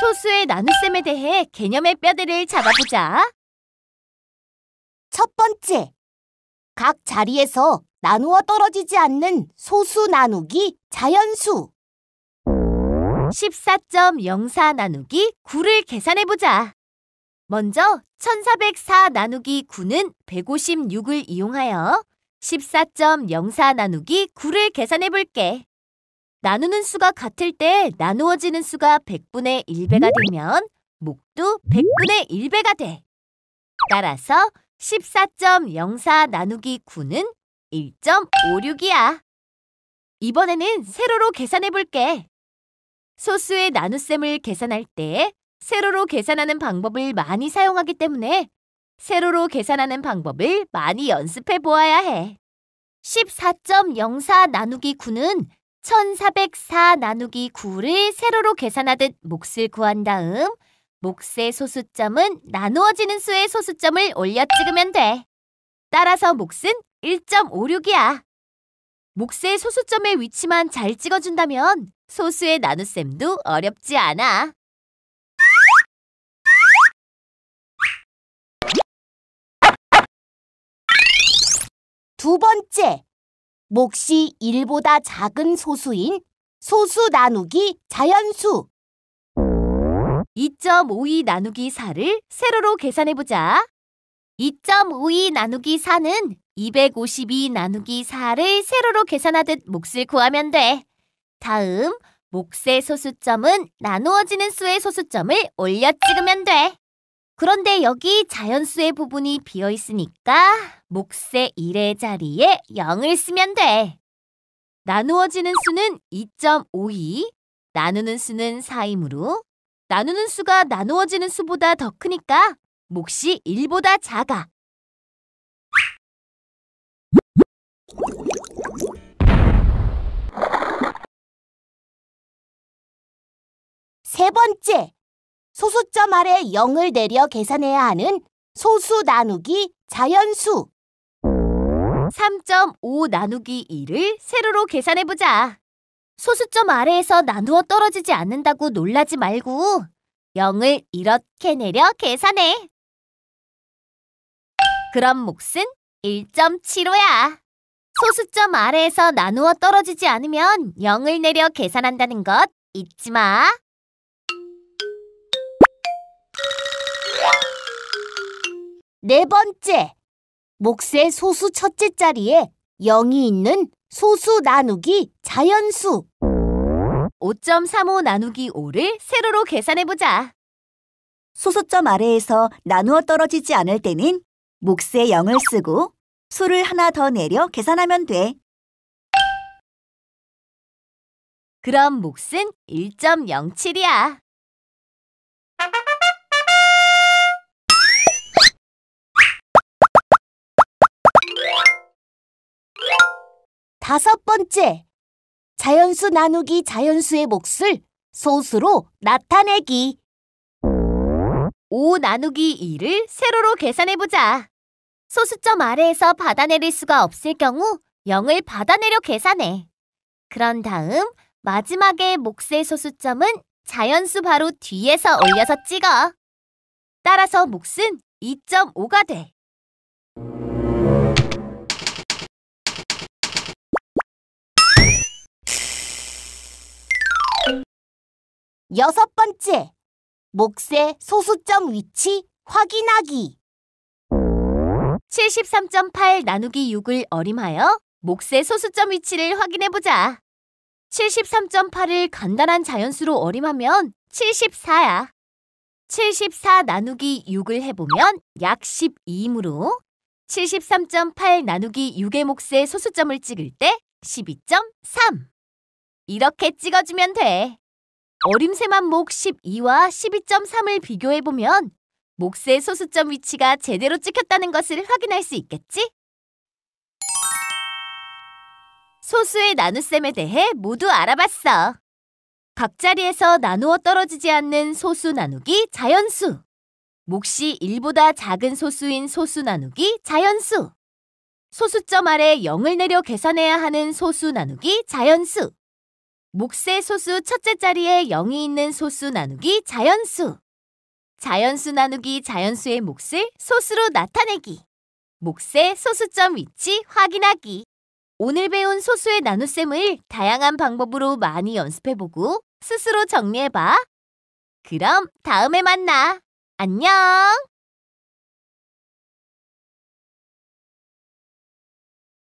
소수의 나눗셈에 대해 개념의 뼈대를 잡아보자. 첫 번째, 각 자리에서 나누어 떨어지지 않는 소수 나누기 자연수 14.04 나누기 9를 계산해보자. 먼저 1404 나누기 9는 156을 이용하여 14.04 나누기 9를 계산해볼게. 나누는 수가 같을 때 나누어지는 수가 100분의 1배가 되면 목도 100분의 1배가 돼. 따라서 14.04 나누기 9는 1.56이야. 이번에는 세로로 계산해 볼게. 소수의 나눗셈을 계산할 때 세로로 계산하는 방법을 많이 사용하기 때문에 세로로 계산하는 방법을 많이 연습해 보아야 해. 14.04 나누기 9는 1404 나누기 9를 세로로 계산하듯 몫을 구한 다음 몫의 소수점은 나누어지는 수의 소수점을 올려 찍으면 돼. 따라서 몫은 1.56이야. 몫의 소수점의 위치만 잘 찍어준다면 소수의 나눗셈도 어렵지 않아. 두 번째, 몫이 1보다 작은 소수인 소수 나누기 자연수 2.52 나누기 4를 세로로 계산해보자. 2.52 나누기 4는 252 나누기 4를 세로로 계산하듯 몫을 구하면 돼. 다음, 몫의 소수점은 나누어지는 수의 소수점을 올려 찍으면 돼. 그런데 여기 자연수의 부분이 비어 있으니까 목세 1의 자리에 0을 쓰면 돼. 나누어지는 수는 2.52, 나누는 수는 4이므로 나누는 수가 나누어지는 수보다 더 크니까 몫이 1보다 작아. 세 번째, 소수점 아래 0을 내려 계산해야 하는 소수 나누기 자연수. 3.5 나누기 2를 세로로 계산해보자. 소수점 아래에서 나누어 떨어지지 않는다고 놀라지 말고 0을 이렇게 내려 계산해. 그럼 몫은 1.75야. 소수점 아래에서 나누어 떨어지지 않으면 0을 내려 계산한다는 것 잊지 마. 네 번째, 목세 소수 첫째 자리에 0이 있는 소수 나누기 자연수. 5.35 나누기 5를 세로로 계산해보자. 소수점 아래에서 나누어 떨어지지 않을 때는 목세 0을 쓰고 수를 하나 더 내려 계산하면 돼. 그럼 몫은 1.07이야. 다섯 번째, 자연수 나누기 자연수의 몫을 소수로 나타내기. 5 나누기 2를 세로로 계산해보자. 소수점 아래에서 받아내릴 수가 없을 경우 0을 받아내려 계산해. 그런 다음 마지막에 몫의 소수점은 자연수 바로 뒤에서 올려서 찍어. 따라서 몫은 2.5가 돼. 여섯 번째, 목세 소수점 위치 확인하기. 73.8 나누기 6을 어림하여 목세 소수점 위치를 확인해보자. 73.8을 간단한 자연수로 어림하면 74야. 74 나누기 6을 해보면 약 12이므로 73.8 나누기 6의 몫의 소수점을 찍을 때 12.3. 이렇게 찍어주면 돼. 어림새만목 12와 12.3을 비교해보면 목세 소수점 위치가 제대로 찍혔다는 것을 확인할 수 있겠지? 소수의 나눗셈에 대해 모두 알아봤어. 각자리에서 나누어 떨어지지 않는 소수 나누기 자연수 몫이 1보다 작은 소수인 소수 나누기 자연수 소수점 아래 0을 내려 계산해야 하는 소수 나누기 자연수 목세 소수 첫째 자리에 0이 있는 소수 나누기 자연수. 자연수 나누기 자연수의 몫을 소수로 나타내기. 몫의 소수점 위치 확인하기. 오늘 배운 소수의 나눗셈을 다양한 방법으로 많이 연습해보고 스스로 정리해봐. 그럼 다음에 만나. 안녕!